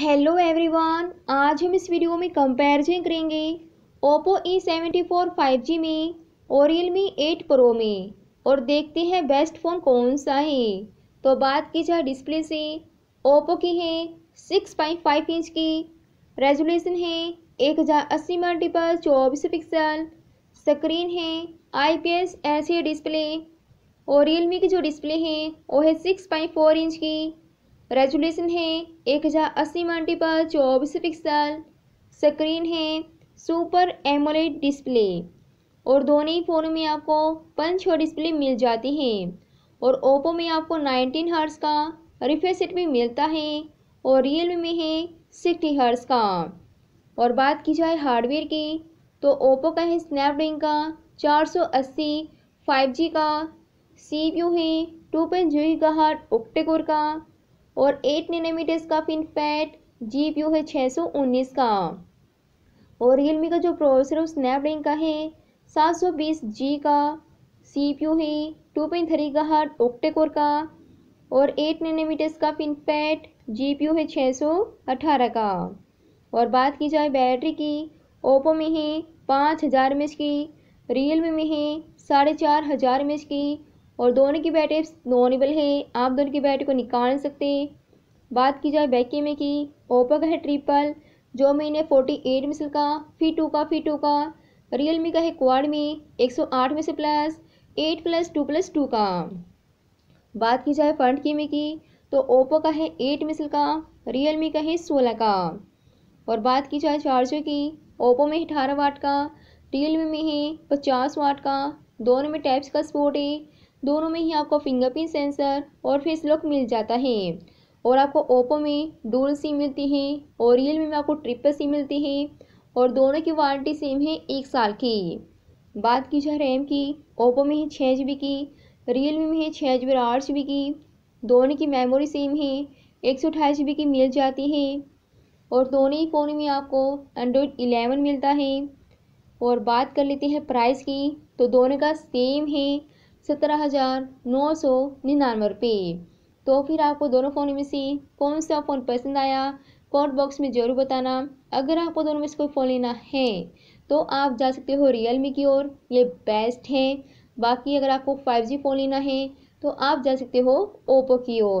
hello everyone आज हम इस वीडियो में कंपैरिजन करेंगे Oppo E seventy four five G में और रियल मी एट प्रो में और देखते हैं बेस्ट फ़ोन कौन सा है तो बात की जाए डिस्प्ले से ओप्पो की है सिक्स पॉइंट फाइव इंच की रेजोल्यूशन है एक हज़ार अस्सी मल्टीपल चौबीस पिक्सल स्क्रीन है आई पी एस डिस्प्ले और रियल मी की जो डिस्प्ले है वो है सिक्स पॉइंट फोर इंच की रेजुलेशन है एक हज़ार अस्सी मल्टीपल चौबीस पिक्सल स्क्रीन है सुपर एमोलेड डिस्प्ले और दोनों ही फ़ोन में आपको पंच और डिस्प्ले मिल जाती हैं और ओप्पो में आपको 19 हर्ट्स का रिफ्रेश रेट भी मिलता है और मी में है सिक्सटी हर्ट्स का और बात की जाए हार्डवेयर की तो ओप्पो का है स्नैपड्रैगन का 480 जी का सीपीयू है टू पॉइंट जी का हार्ट ओक्टेकोर का और एट नैनोमीटर्स का फिनफैट जी पी है छः सौ उन्नीस का और रियलमी का जो प्रोसेसर है स्नैपड्रैगन का है सात सौ बीस जी का सी पी है टू पॉइंट थ्री का हार्ट ओक्टेकोर का और एट नैनोमीटर्स का फिनफैट जी पी है छः सौ अठारह का और बात की जाए बैटरी की ओप्पो में है पाँच हज़ार एम की रियल में है साढ़े चार हज़ार एम की और दोनों की बैटें नॉनेबल हैं आप दोनों की बैटरी को निकाल सकते हैं बात की जाए बैक में की ओप्पो का है ट्रिपल जो मैंने फोर्टी एट मिसल का फी टू का फी टू का रियल मी का है क्वाड में एक सौ आठ में से plus eight plus two plus two का बात की जाए फ्रंट की में की तो ओप्पो का है एट मिसल का रियल मी का है सोलह का और बात की जाए चार्जर की ओप्पो में अठारह वाट का रियल मी में है पचास वाट का दोनों में टैप्स का सपोर्ट है दोनों में ही आपको फिंगरप्रिंट सेंसर और फेस लॉक मिल जाता है और आपको ओप्पो में डुअल सिम मिलती है और रियल में आपको ट्रिपल सिम मिलती है और दोनों की वारंटी सेम है एक साल की बात की जाए रैम की ओप्पो में है छः जी की मी में है छः जी आठ जी की दोनों की मेमोरी सेम है एक सौ अठाईस जी की मिल जाती है और दोनों ही फ़ोन में आपको एंड्रॉयड इलेवन मिलता है और बात कर लेते हैं प्राइस की तो दोनों का सेम है सत्रह हज़ार नौ सौ निन्यानवे रुपये तो फिर आपको दोनों फ़ोन में से कौन सा फ़ोन पसंद आया कॉन्ट बॉक्स में ज़रूर बताना अगर आपको दोनों में से कोई फ़ोन लेना है तो आप जा सकते हो मी की ओर ये बेस्ट है बाकी अगर आपको जी फ़ोन लेना है तो आप जा सकते हो ओप्पो की ओर